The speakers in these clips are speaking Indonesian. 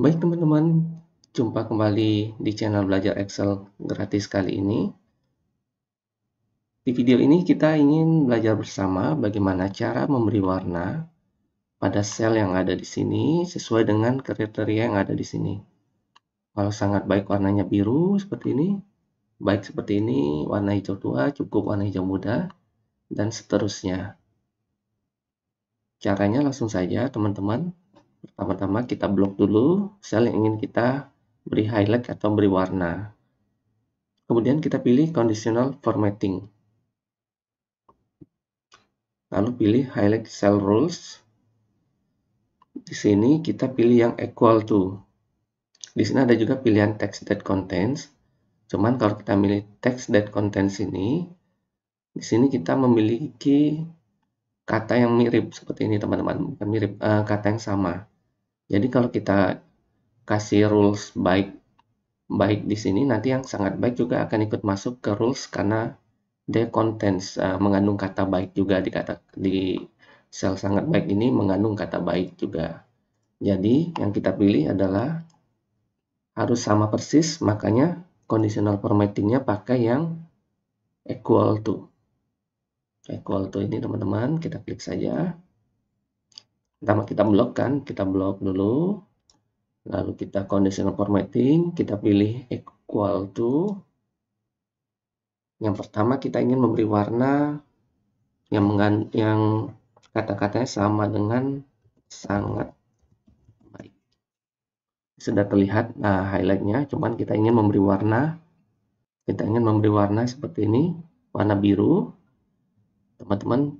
Baik teman-teman, jumpa kembali di channel Belajar Excel gratis kali ini. Di video ini kita ingin belajar bersama bagaimana cara memberi warna pada sel yang ada di sini sesuai dengan kriteria yang ada di sini. Kalau sangat baik warnanya biru seperti ini, baik seperti ini, warna hijau tua, cukup warna hijau muda, dan seterusnya. Caranya langsung saja teman-teman Pertama-tama kita blok dulu sel yang ingin kita beri highlight atau beri warna. Kemudian kita pilih conditional formatting. Lalu pilih highlight cell rules. Di sini kita pilih yang equal to. Di sini ada juga pilihan text that contains. Cuman kalau kita milih text that contains ini, di sini kita memiliki kata yang mirip seperti ini teman-teman, mirip uh, kata yang sama. Jadi kalau kita kasih rules baik baik di sini nanti yang sangat baik juga akan ikut masuk ke rules karena the contents uh, mengandung kata baik juga di kata di sel sangat baik ini mengandung kata baik juga. Jadi yang kita pilih adalah harus sama persis makanya conditional formattingnya pakai yang equal to. Equal to ini teman-teman kita klik saja pertama kita blok kan kita blok dulu lalu kita conditional formatting kita pilih equal to yang pertama kita ingin memberi warna yang yang kata-katanya sama dengan sangat baik sudah terlihat nah highlightnya cuman kita ingin memberi warna kita ingin memberi warna seperti ini warna biru teman-teman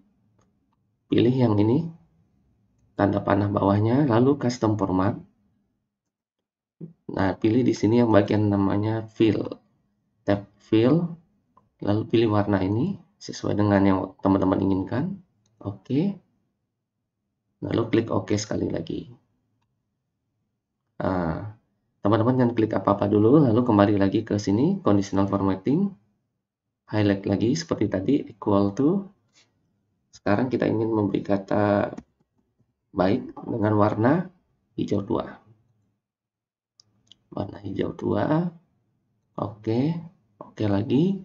pilih yang ini tanda panah bawahnya, lalu custom format. Nah, pilih di sini yang bagian namanya fill. Tab fill, lalu pilih warna ini sesuai dengan yang teman-teman inginkan. Oke. Okay. Lalu klik OK sekali lagi. Nah, teman-teman jangan klik apa-apa dulu, lalu kembali lagi ke sini, conditional formatting. Highlight lagi seperti tadi, equal to. Sekarang kita ingin memberi kata baik dengan warna hijau tua warna hijau tua oke oke lagi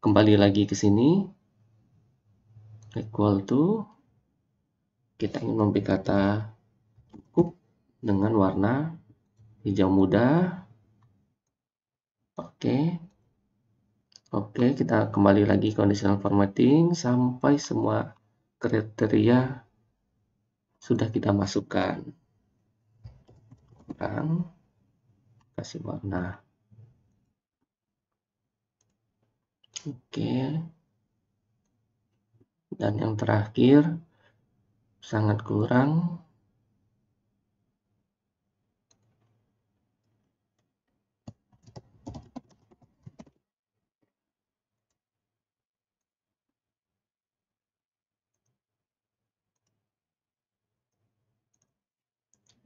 kembali lagi ke sini equal to kita ingin memberi kata cukup dengan warna hijau muda oke oke kita kembali lagi conditional formatting sampai semua kriteria sudah kita masukkan kurang kasih warna oke dan yang terakhir sangat kurang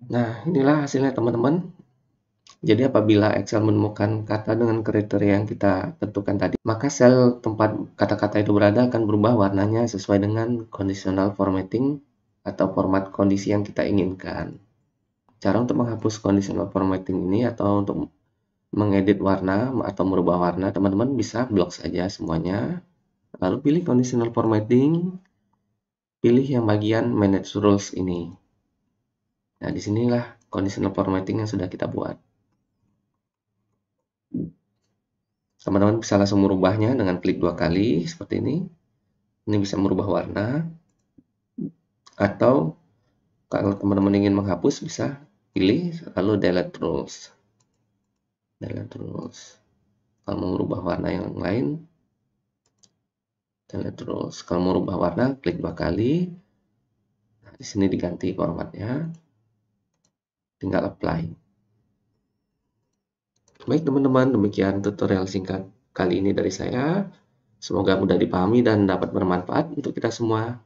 Nah, inilah hasilnya teman-teman. Jadi apabila Excel menemukan kata dengan kriteria yang kita tentukan tadi, maka sel tempat kata-kata itu berada akan berubah warnanya sesuai dengan conditional formatting atau format kondisi yang kita inginkan. Cara untuk menghapus conditional formatting ini atau untuk mengedit warna atau merubah warna, teman-teman bisa blok saja semuanya. Lalu pilih conditional formatting, pilih yang bagian manage rules ini. Nah, disinilah conditional formatting yang sudah kita buat. Teman-teman bisa langsung merubahnya dengan klik dua kali, seperti ini. Ini bisa merubah warna. Atau, kalau teman-teman ingin menghapus, bisa pilih, lalu delete rules. Delete rules. Kalau mau merubah warna yang lain, delete rules. Kalau mau merubah warna, klik dua kali. Nah, di sini diganti formatnya tinggal apply baik teman-teman demikian tutorial singkat kali ini dari saya semoga mudah dipahami dan dapat bermanfaat untuk kita semua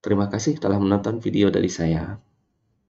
terima kasih telah menonton video dari saya